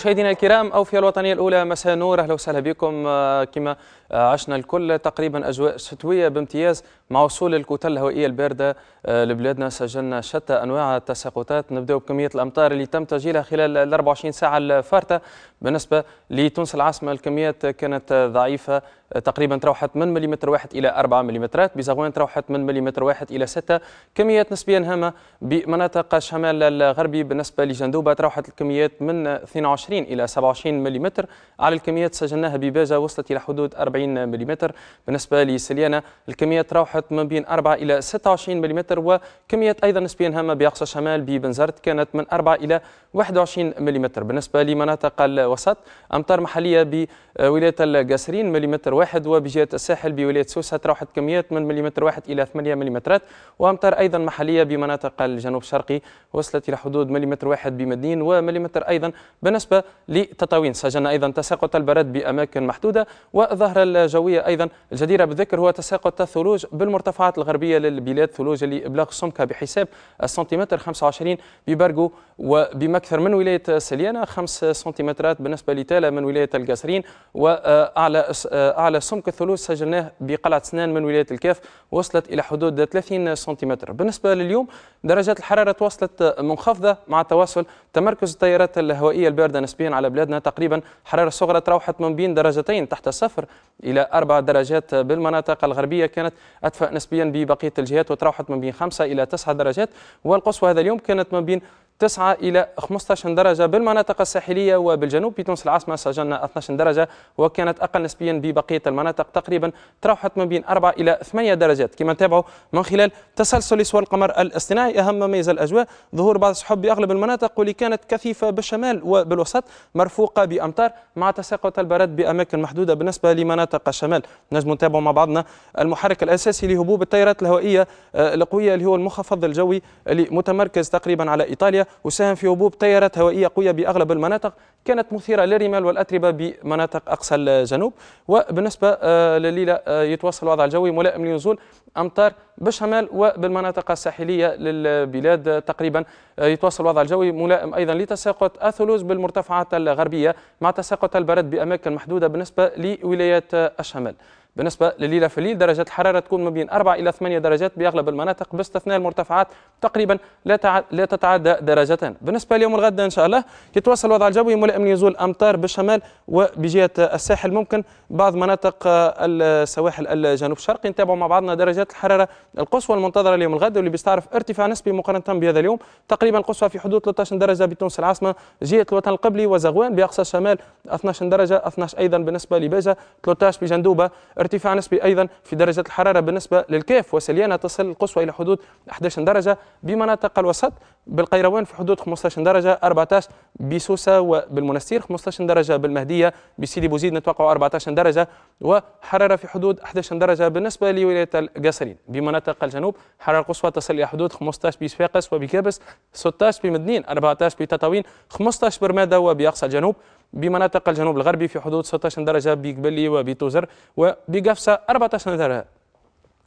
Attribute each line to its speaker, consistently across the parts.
Speaker 1: مشاهدينا الكرام في الوطنية الأولى مساء نور أهلا وسهلا بكم آه، كما عشنا الكل تقريبا أجواء شتوية بامتياز مع وصول الكتل الهوائية الباردة آه، لبلادنا سجلنا شتى أنواع التساقطات نبدأ بكمية الأمطار اللي تم تسجيلها خلال ال 24 ساعة الفارتة بالنسبة لتونس العاصمة الكميات كانت ضعيفة تقريبا تروحت من مليمتر واحد إلى 4 مليمترات بزغوان تروحت من مليمتر واحد إلى 6 كميات نسبيا هامة بمناطق الشمال الغربي بالنسبة لجندوبة تروحت الكميات من 22 إلى 27 مليمتر على الكميات سجلناها بباجة وصلت إلى حدود 40 مليمتر بالنسبة لسليانة الكميات تراوحت من بين 4 إلى 26 مليمتر وكميات أيضا نسبيا هامة بأقصى الشمال ببنزرت كانت من 4 إلى 21 ملم بالنسبة لمناطق الوسط أمطار محلية بولاية القاسرين ملم واحد وبجهة الساحل بولاية سوسة تراوحت كميات من ملم واحد إلى 8 ملم وأمطار أيضا محلية بمناطق الجنوب الشرقي وصلت إلى حدود ملم واحد بمدين وملم أيضا بالنسبة لتطاوين سجلنا أيضا تساقط البرد بأماكن محدودة وظهر الجوية أيضا الجديرة بالذكر هو تساقط الثلوج بالمرتفعات الغربية للبلاد ثلوج لإبلاغ سمكة بحساب السنتيمتر 25 ببرجو وبمكة أكثر من ولاية سليانة 5 سنتيمترات بالنسبة لتالا من ولاية القاسرين وأعلى آه، أعلى سمك الثلوج سجلناه بقلعة سنان من ولاية الكاف وصلت إلى حدود 30 سنتيمتر بالنسبة لليوم درجات الحرارة تواصلت منخفضة مع تواصل تمركز التيارات الهوائية الباردة نسبيا على بلادنا تقريبا حرارة صغرى تراوحت من بين درجتين تحت الصفر إلى أربع درجات بالمناطق الغربية كانت أدفأ نسبيا ببقية الجهات وتراوحت من بين خمسة إلى تسعة درجات والقصوى هذا اليوم كانت من بين 9 إلى 15 درجة بالمناطق الساحلية وبالجنوب بتونس العاصمة سجلنا 12 درجة وكانت أقل نسبيا ببقية المناطق تقريبا تراوحت ما بين 4 إلى 8 درجات كما نتابعوا من خلال تسلسل سوى القمر الاصطناعي أهم ما ميز الأجواء ظهور بعض السحب بأغلب المناطق واللي كانت كثيفة بالشمال وبالوسط مرفوقة بأمطار مع تساقط البرد بأماكن محدودة بالنسبة لمناطق الشمال نجم نتابعوا مع بعضنا المحرك الأساسي لهبوب التيارات الهوائية آه، القوية اللي هو المخفض الجوي اللي متمركز تقريبا على إيطاليا وساهم في هبوب تيارات هوائية قوية بأغلب المناطق كانت مثيرة للرمال والأتربة بمناطق أقصى الجنوب وبالنسبة آه، لليلة آه، يتواصل الوضع الجوي ملائم لنزول أمطار بالشمال وبالمناطق الساحلية للبلاد آه، تقريبا يتواصل الوضع الجوي ملائم أيضا لتساقط الثلوج بالمرتفعات الغربية مع تساقط البرد بأماكن محدودة بالنسبة لولايات الشمال بالنسبه لليله في الليل درجات الحراره تكون ما بين 4 الى 8 درجات باغلب المناطق باستثناء المرتفعات تقريبا لا لا تتعدى درجتين بالنسبه ليوم الغد ان شاء الله يتواصل الوضع الجوي ملائم لنزول امطار بالشمال وبجهه الساحل ممكن بعض مناطق السواحل الجنوب الشرقي نتابعوا مع بعضنا درجات الحراره القصوى المنتظره اليوم الغد واللي بيستعرف ارتفاع نسبي مقارنه بهذا اليوم تقريبا القصوى في حدود 13 درجه بتونس العاصمه جهه الوطن القبلي وزغوان باقصى الشمال 12 درجه 12 ايضا بالنسبه لباجه 13 بجندوبه ارتفاع نسبي أيضا في درجة الحرارة بالنسبة للكيف وسليانة تصل القصوى إلى حدود 11 درجة بمناطق الوسط بالقيروان في حدود 15 درجة 14 بسوسة وبالمنستير 15 درجة بالمهدية بسيدي بوزيد نتوقع 14 درجة وحرارة في حدود 11 درجة بالنسبة لولاية القصرين بمناطق الجنوب حرارة القصوى تصل إلى حدود 15 بصفاقس وبكابس 16 بمدنين 14 بتطاوين 15 برمادة وبأقصى الجنوب بمناطق الجنوب الغربي في حدود 16 درجة بقبلي وبتوزر وبقفصة 14 درجة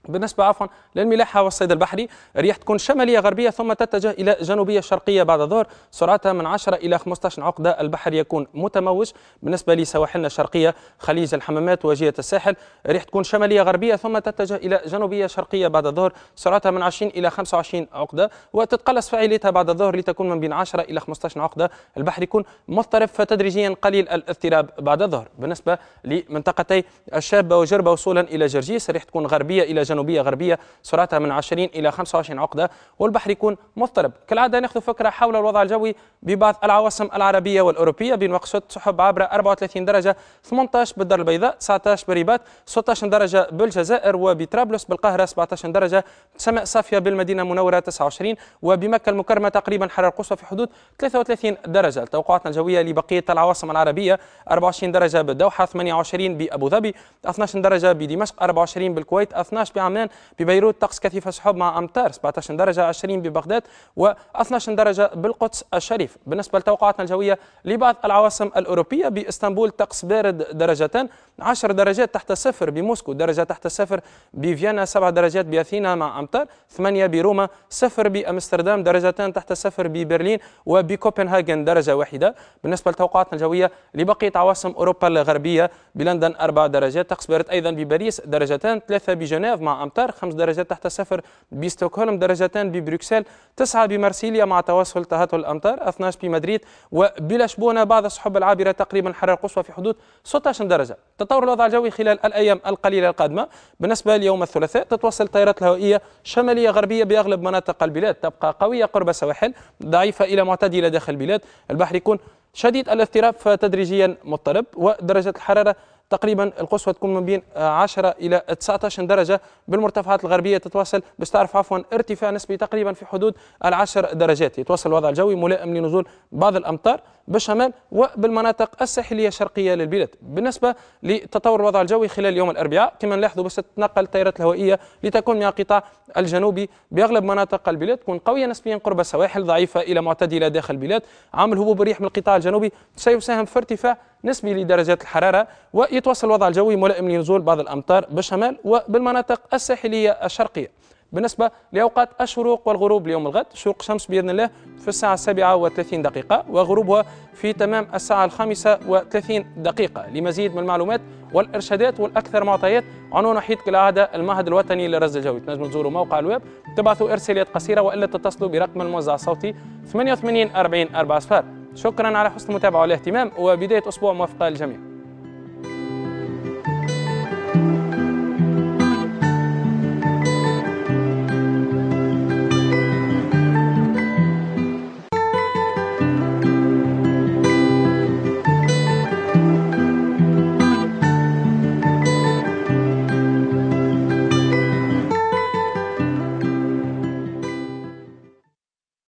Speaker 1: بالنسبة عفوا للملاحة والصيد البحري الرياح تكون شمالية غربية ثم تتجه إلى جنوبية شرقية بعد الظهر سرعتها من 10 إلى 15 عقدة البحر يكون متموج بالنسبة لسواحلنا الشرقية خليج الحمامات وجهة الساحل الريح تكون شمالية غربية ثم تتجه إلى جنوبية شرقية بعد الظهر سرعتها من 20 إلى 25 عقدة وتتقلص فعاليتها بعد الظهر لتكون من بين 10 إلى 15 عقدة البحر يكون مضطرب فتدريجيا قليل الاضطراب بعد الظهر بالنسبة لمنطقتي الشابة وجربة وصولا إلى جرجيس الريح تكون غربية إلى جنوبية جنوبيه غربيه سرعتها من 20 الى 25 عقده والبحر يكون مضطرب كالعاده ناخذ فكره حول الوضع الجوي ببعض العواصم العربيه والاوروبيه بين وقت سحب عبر 34 درجه 18 بالدار البيضاء 19 بريبات 16 درجه بالجزائر وبطرابلس بالقاهره 17 درجه سماء صافيه بالمدينه المنوره 29 وبمكه المكرمه تقريبا حراره القصوى في حدود 33 درجه توقعاتنا الجويه لبقيه العواصم العربيه 24 درجه بالدوحه 28 بابو ظبي 12 درجه بدمشق 24 بالكويت 12 عمان ببيروت طقس كثيف السحب مع أمطار 17 درجة 20 ببغداد و 12 درجة بالقدس الشريف بالنسبة لتوقعاتنا الجوية لبعض العواصم الأوروبية بإسطنبول طقس بارد درجتان 10 درجات تحت الصفر بموسكو درجة تحت الصفر بفيينا 7 درجات بأثينا مع أمطار 8 بروما صفر بأمستردام درجتان تحت الصفر ببرلين وبكوبنهاجن درجة واحدة بالنسبة لتوقعاتنا الجوية لبقية عواصم أوروبا الغربية بلندن 4 درجات طقس بارد أيضا بباريس درجتان 3 بجنيف مع مع أمتار خمس درجات تحت الصفر بستوكهولم درجتان ببروكسل تسعة بمارسيليا مع توسل تهطل الأمتار 12 بمدريد وبلشبونة بعض السحب العابرة تقريبا الحرارة القصوى في حدود 16 درجة تطور الوضع الجوي خلال الأيام القليلة القادمة بالنسبة ليوم الثلاثاء تتوصل الطائرات الهوائية شمالية غربية بأغلب مناطق البلاد تبقى قوية قرب السواحل ضعيفة إلى معتدلة داخل البلاد البحر يكون شديد الاضطراب فتدريجيا مضطرب ودرجة الحرارة تقريبا القصوى تكون ما بين 10 الى 19 درجه بالمرتفعات الغربيه تتواصل باش تعرف عفوا ارتفاع نسبي تقريبا في حدود العشر درجات يتواصل الوضع الجوي ملائم لنزول بعض الامطار بالشمال وبالمناطق الساحليه الشرقيه للبلاد بالنسبه لتطور الوضع الجوي خلال يوم الاربعاء كما نلاحظوا باش تتنقل التيارات الهوائيه لتكون من القطاع الجنوبي باغلب مناطق البلاد تكون قويه نسبيا قرب السواحل ضعيفه الى معتدله داخل البلاد عامل هبوب الريح من القطاع الجنوبي سيساهم في ارتفاع نسبي لدرجات الحرارة ويتوصل الوضع الجوي ملائم لنزول بعض الأمطار بالشمال وبالمناطق الساحلية الشرقية بالنسبة لأوقات الشروق والغروب ليوم الغد شروق الشمس بإذن الله في الساعة السابعة وثلاثين دقيقة وغروبها في تمام الساعة الخامسة وثلاثين دقيقة لمزيد من المعلومات والإرشادات والأكثر معطيات عنوان وحيد كالعادة المعهد الوطني للرصد الجوي تنجموا تزوروا موقع الويب تبعثوا إرسالات قصيرة وإلا تتصلوا برقم الموزع الصوتي 88 40 4 شكرا على حسن المتابعة والاهتمام وبداية أسبوع موفقة للجميع